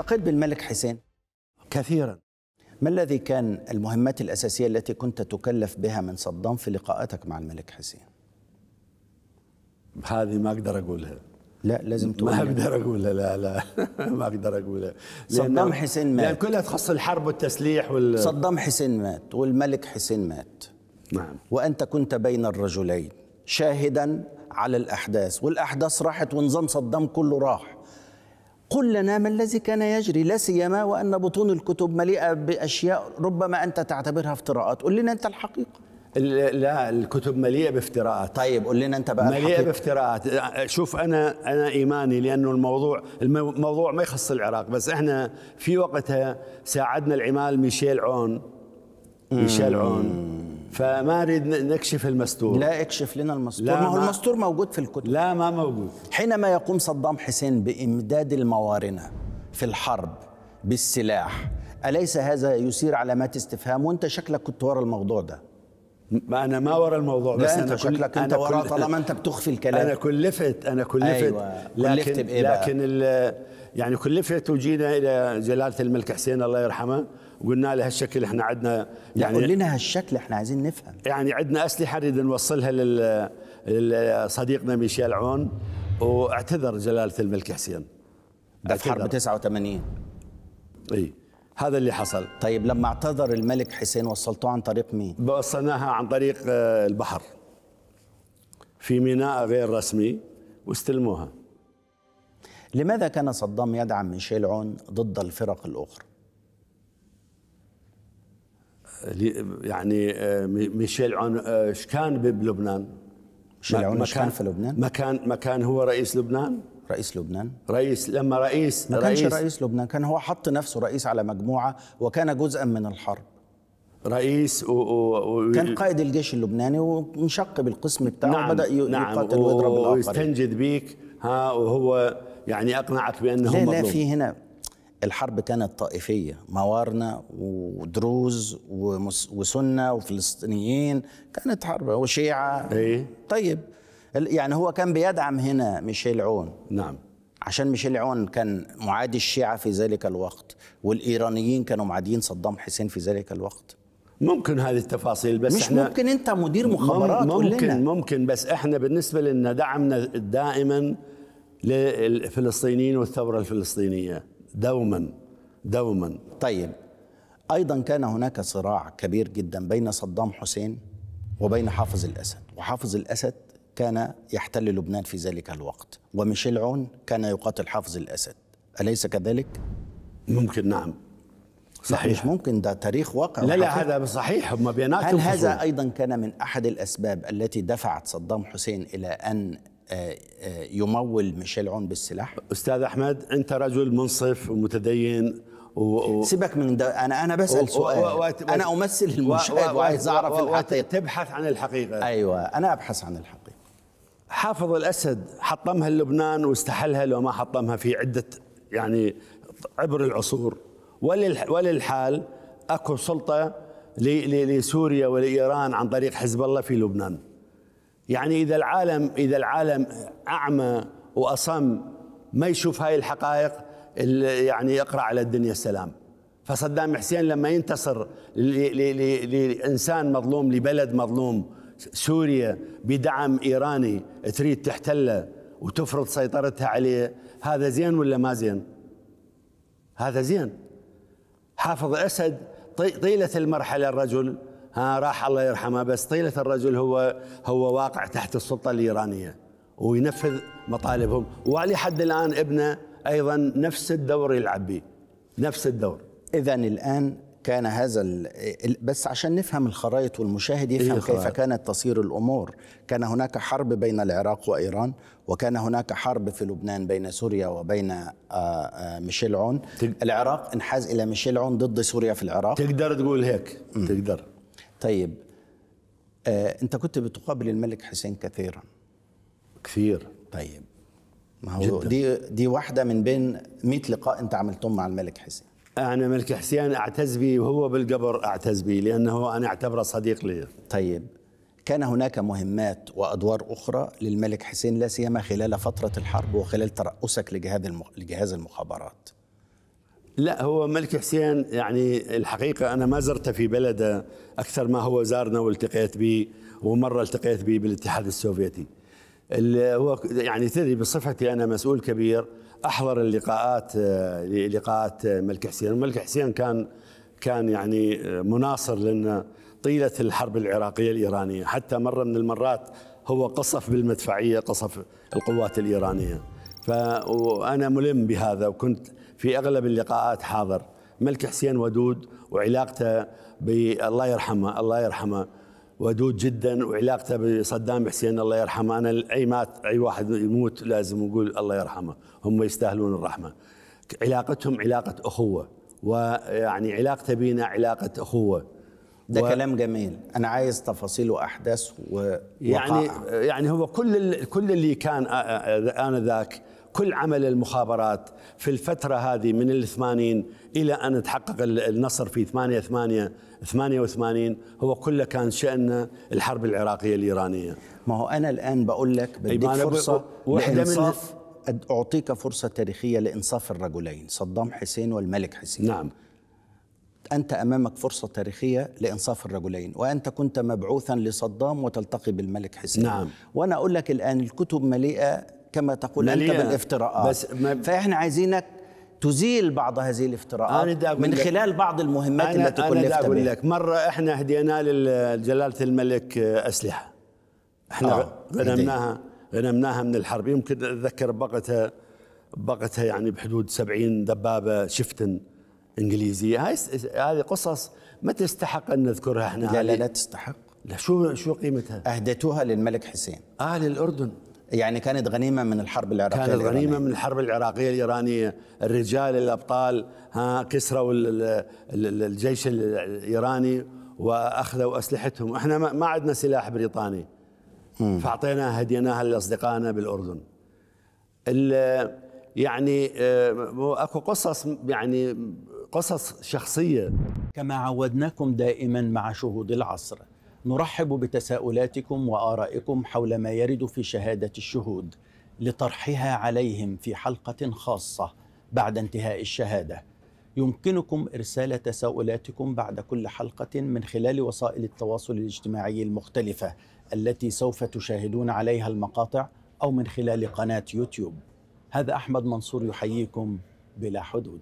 التقيت بالملك حسين كثيرا ما الذي كان المهمات الأساسية التي كنت تكلف بها من صدام في لقاءاتك مع الملك حسين هذه ما أقدر أقولها لا لازم تقول ما اقدر اقولها لا لا ما اقدر اقولها صدام حسين مات لان كلها تخص الحرب والتسليح وال صدام حسين مات والملك حسين مات نعم وانت كنت بين الرجلين شاهدا على الاحداث والاحداث راحت ونظام صدام كله راح قل لنا ما الذي كان يجري لا سيما وان بطون الكتب مليئه باشياء ربما انت تعتبرها افتراءات قل لنا انت الحقيقه لا الكتب مليئه بافتراءات طيب قول لنا انت بقى مليئه بافتراءات شوف انا انا ايماني لانه الموضوع الموضوع ما يخص العراق بس احنا في وقتها ساعدنا العمال ميشيل عون ميشيل عون فما نريد نكشف المستور لا اكشف لنا المستور لا ما هو المستور موجود في الكتب لا ما موجود حينما يقوم صدام حسين بامداد الموارنه في الحرب بالسلاح اليس هذا يثير علامات استفهام وانت شكلك كنت ورا الموضوع ده ما انا ما ورا الموضوع بس أنا انت شكلك انت وراه طالما انت بتخفي الكلام انا كلفت انا كلفت أيوة. لكن كلفت بإيه بقى؟ لكن يعني كلفت وجينا الى جلاله الملك حسين الله يرحمه وقلنا له هالشكل احنا عندنا يعني قول لنا هالشكل احنا عايزين نفهم يعني عندنا اسلحه نريد نوصلها لصديقنا ميشيل عون واعتذر جلاله الملك حسين ده في حرب 89 اي هذا اللي حصل طيب لما اعتذر الملك حسين وصلتوه عن طريق مين؟ وصلناها عن طريق آه، البحر في ميناء غير رسمي واستلموها لماذا كان صدام يدعم ميشيل عون ضد الفرق الأخرى؟ يعني آه، ميشيل عون آه، ايش كان بلبنان؟ ميشيل عون ايش كان في لبنان؟ ما كان ما كان هو رئيس لبنان؟ رئيس لبنان رئيس لما رئيس ما كانش رئيس, رئيس لبنان كان هو حط نفسه رئيس على مجموعة وكان جزءا من الحرب رئيس و... و... كان قائد الجيش اللبناني وانشق بالقسم بتاعه نعم بدأ ي... نعم يقاتل ويضرب الآخرين ويستنجد بيك ها وهو يعني أقنعك بأنه لا لا في هنا الحرب كانت طائفية موارنة ودروز وسنة وفلسطينيين كانت حرب وشيعة ايه؟ طيب يعني هو كان بيدعم هنا ميشيل عون نعم عشان ميشيل عون كان معادي الشيعة في ذلك الوقت والإيرانيين كانوا معاديين صدام حسين في ذلك الوقت ممكن هذه التفاصيل بس مش احنا ممكن انت مدير مخابرات ممكن لنا. ممكن بس احنا بالنسبه لنا دعمنا دائما للفلسطينيين والثوره الفلسطينيه دوما دوما طيب ايضا كان هناك صراع كبير جدا بين صدام حسين وبين حافظ الاسد وحافظ الاسد كان يحتل لبنان في ذلك الوقت وميشيل عون كان يقاتل حافظ الأسد أليس كذلك؟ ممكن نعم صحيح مش ممكن ده تاريخ واقع لا لا هذا صحيح هم بيناتهم هل هذا فصول. أيضا كان من أحد الأسباب التي دفعت صدام حسين إلى أن آه، آه، يمول ميشيل عون بالسلاح؟ أستاذ أحمد أنت رجل منصف ومتدين و... سيبك من ده انا انا بسال و... سؤال و... و... انا امثل المشاهد وعايز اعرف الحقيقه تبحث عن الحقيقه ايوه انا ابحث عن الحقيقه حافظ الاسد حطمها لبنان واستحلها لو ما حطمها في عده يعني عبر العصور وللحال اكو سلطه لسوريا ولايران عن طريق حزب الله في لبنان. يعني اذا العالم اذا العالم اعمى واصم ما يشوف هاي الحقائق يعني اقرا على الدنيا السلام. فصدام حسين لما ينتصر لانسان مظلوم لبلد مظلوم سوريا بدعم ايراني تريد تحتله وتفرض سيطرتها عليه هذا زين ولا ما زين؟ هذا زين حافظ اسد طيله المرحله الرجل ها راح الله يرحمه بس طيله الرجل هو هو واقع تحت السلطه الايرانيه وينفذ مطالبهم وعلى حد الان ابنه ايضا نفس الدور يلعب به نفس الدور اذا الان كان هذا بس عشان نفهم الخرائط والمشاهد يفهم إيه كيف كانت تصير الامور كان هناك حرب بين العراق وايران وكان هناك حرب في لبنان بين سوريا وبين آه، آه، ميشيل عون العراق انحاز الى ميشيل عون ضد سوريا في العراق تقدر تقول هيك م. تقدر طيب آه انت كنت بتقابل الملك حسين كثيرا كثير طيب ما هو جداً. دي دي واحده من بين 100 لقاء انت عملتهم مع الملك حسين أنا ملك حسين أعتز به وهو بالقبر أعتز به لأنه أنا أعتبره صديق لي طيب كان هناك مهمات وادوار اخرى للملك حسين لا سيما خلال فتره الحرب وخلال ترأسك لجهاز المخابرات. لا هو ملك حسين يعني الحقيقه انا ما زرته في بلده اكثر ما هو زارنا والتقيت به ومره التقيت به بالاتحاد السوفيتي. اللي هو يعني تدري بصفتي انا مسؤول كبير احضر اللقاءات آه، لقاءات الملك آه، حسين الملك حسين كان كان يعني آه، مناصر لنا طيله الحرب العراقيه الايرانيه حتى مره من المرات هو قصف بالمدفعيه قصف القوات الايرانيه فانا ملم بهذا وكنت في اغلب اللقاءات حاضر ملك حسين ودود وعلاقته بالله يرحمه الله يرحمه ودود جدا وعلاقته بصدام حسين الله يرحمه انا اي مات اي واحد يموت لازم نقول الله يرحمه هم يستاهلون الرحمه علاقتهم علاقه اخوه ويعني علاقته بينا علاقه اخوه ده و... كلام جميل انا عايز تفاصيل واحداث و... يعني يعني هو كل ال... كل اللي كان انذاك كل عمل المخابرات في الفترة هذه من الثمانين إلى أن تحقق النصر في 8 8 88 هو كله كان شأن الحرب العراقية الإيرانية ما هو أنا الآن بقول لك بديك فرصة واحدة من أعطيك فرصة تاريخية لإنصاف الرجلين صدام حسين والملك حسين نعم أنت أمامك فرصة تاريخية لإنصاف الرجلين وأنت كنت مبعوثا لصدام وتلتقي بالملك حسين نعم وأنا أقول لك الآن الكتب مليئة كما تقول انت بالافتراءات بس ما فاحنا عايزينك تزيل بعض هذه الافتراءات أنا من خلال بعض المهمات أنا التي كلفت أنا أقول لك مرة إحنا هدينا لجلالة الملك أسلحة إحنا آه. غنمناها غنمناها من الحرب يمكن أتذكر بقتها بقتها يعني بحدود 70 دبابة شفتن إنجليزية هاي هذه قصص ما تستحق أن نذكرها إحنا لا لا لا تستحق لا شو شو قيمتها؟ أهدتوها للملك حسين آه للأردن يعني كانت غنيمة من الحرب العراقية كانت الإيرانية. غنيمة من الحرب العراقية الإيرانية الرجال الأبطال ها كسروا الجيش الإيراني وأخذوا أسلحتهم إحنا ما عندنا سلاح بريطاني فأعطيناها هديناها لأصدقائنا بالأردن يعني آه، اكو قصص يعني قصص شخصيه كما عودناكم دائما مع شهود العصر نرحب بتساؤلاتكم وآرائكم حول ما يرد في شهادة الشهود لطرحها عليهم في حلقة خاصة بعد انتهاء الشهادة يمكنكم إرسال تساؤلاتكم بعد كل حلقة من خلال وسائل التواصل الاجتماعي المختلفة التي سوف تشاهدون عليها المقاطع أو من خلال قناة يوتيوب هذا أحمد منصور يحييكم بلا حدود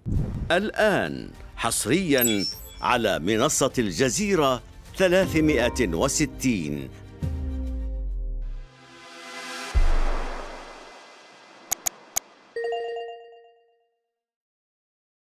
الآن حصريا على منصة الجزيرة 360